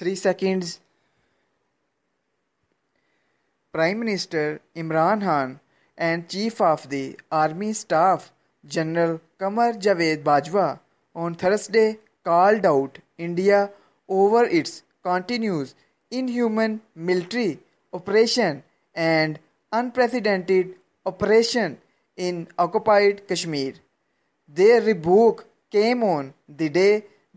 3 seconds. Prime Minister Imran Khan and Chief of the Army Staff General Kamar Javed Bajwa on Thursday called out India over its continuous inhuman military operation and unprecedented operation in occupied Kashmir. Their rebuke came on the day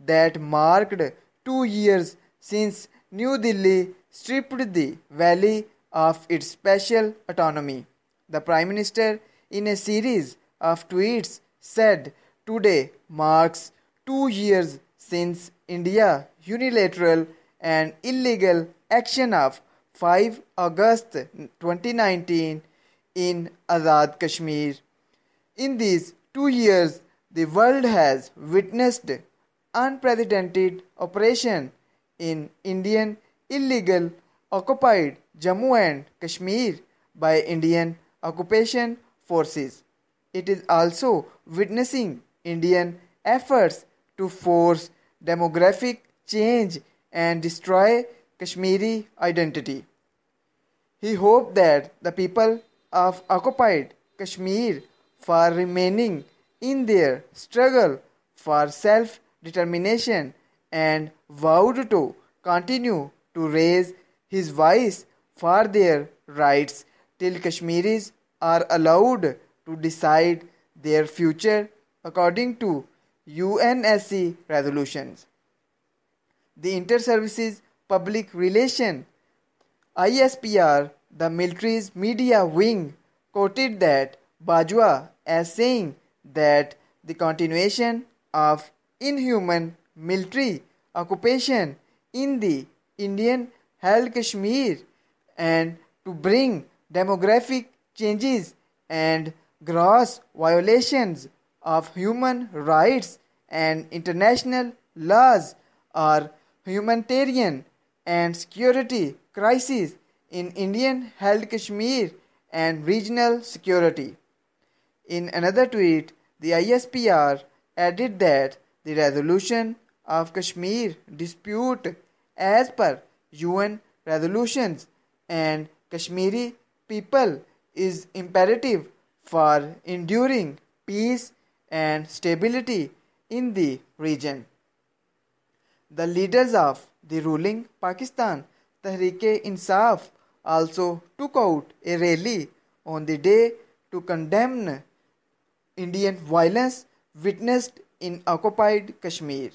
that marked two years since New Delhi stripped the valley of its special autonomy. The Prime Minister, in a series of tweets, said today marks two years since India unilateral and illegal action of 5 August 2019 in Azad Kashmir. In these two years, the world has witnessed unprecedented operation in Indian illegal occupied Jammu and Kashmir by Indian occupation forces. It is also witnessing Indian efforts to force demographic change and destroy Kashmiri identity. He hoped that the people of occupied Kashmir for remaining in their struggle for self determination and vowed to continue to raise his voice for their rights till Kashmiris are allowed to decide their future according to UNSC resolutions. The Inter-Services Public Relation ISPR, the military's media wing, quoted that Bajwa as saying that the continuation of inhuman military occupation in the Indian held Kashmir and to bring demographic changes and gross violations of human rights and international laws are humanitarian and security crises in Indian held Kashmir and regional security. In another tweet, the ISPR added that the resolution of Kashmir dispute as per UN resolutions and Kashmiri people is imperative for enduring peace and stability in the region. The leaders of the ruling Pakistan Tehreek Insaf also took out a rally on the day to condemn Indian violence witnessed in occupied Kashmir.